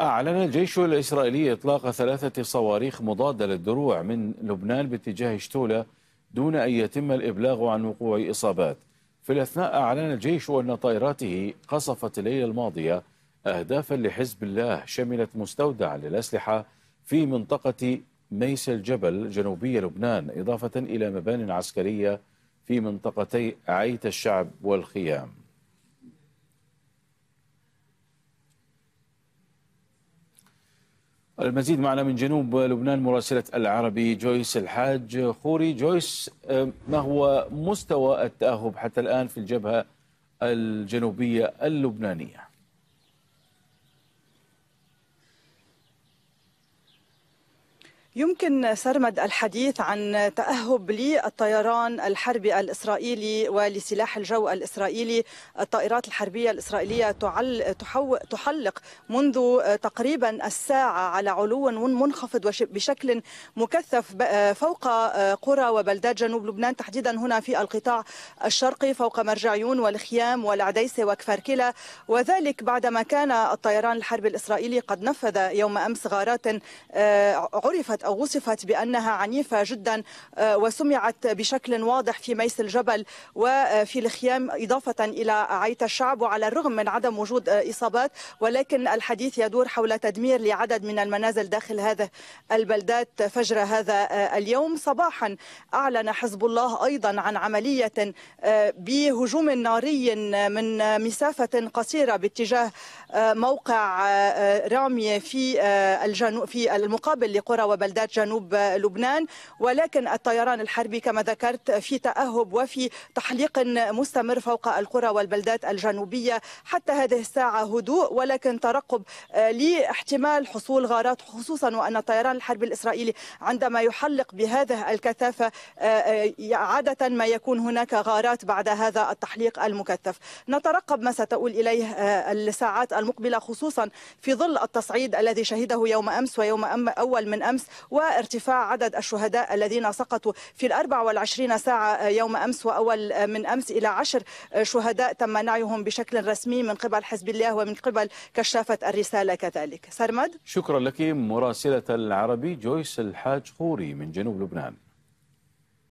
أعلن الجيش الإسرائيلي إطلاق ثلاثة صواريخ مضادة للدروع من لبنان باتجاه شتولة دون أن يتم الإبلاغ عن وقوع إصابات في الأثناء أعلن الجيش أن طائراته قصفت الليلة الماضية أهدافا لحزب الله شملت مستودع للأسلحة في منطقة ميس الجبل جنوبية لبنان إضافة إلى مبان عسكرية في منطقتي عيت الشعب والخيام المزيد معنا من جنوب لبنان مراسلة العربي جويس الحاج خوري جويس ما هو مستوى التأهب حتى الآن في الجبهة الجنوبية اللبنانية؟ يمكن سرمد الحديث عن تأهب للطيران الحربي الإسرائيلي ولسلاح الجو الإسرائيلي الطائرات الحربية الإسرائيلية تحلق منذ تقريبا الساعة على علو منخفض بشكل مكثف فوق قرى وبلدات جنوب لبنان تحديدا هنا في القطاع الشرقي فوق مرجعيون والخيام والعديسة وكفركلة وذلك بعدما كان الطيران الحربي الإسرائيلي قد نفذ يوم أمس غارات آه، عرفت أو وصفت بأنها عنيفة جدا آه، وسمعت بشكل واضح في ميس الجبل وفي الخيام إضافة إلى عيت الشعب وعلى الرغم من عدم وجود آه، إصابات ولكن الحديث يدور حول تدمير لعدد من المنازل داخل هذه البلدات فجر هذا آه، اليوم صباحا أعلن حزب الله أيضا عن عملية بهجوم ناري من مسافة قصيرة باتجاه موقع رامي في الجنوب في المقابل لقرى وبلدات بلدات جنوب لبنان ولكن الطيران الحربي كما ذكرت في تأهب وفي تحليق مستمر فوق القرى والبلدات الجنوبية حتى هذه الساعة هدوء ولكن ترقب آه، لاحتمال حصول غارات خصوصا وأن الطيران الحربي الإسرائيلي عندما يحلق بهذه الكثافة آه، آه، عادة ما يكون هناك غارات بعد هذا التحليق المكثف نترقب ما ستؤول إليه الساعات المقبلة خصوصا في ظل التصعيد الذي شهده يوم أمس ويوم أول من أمس وارتفاع عدد الشهداء الذين سقطوا في ال 24 ساعة يوم أمس وأول من أمس إلى عشر شهداء تم نعيهم بشكل رسمي من قبل حزب الله ومن قبل كشافة الرسالة كذلك سرمد شكرا لك مراسلة العربي جويس الحاج خوري من جنوب لبنان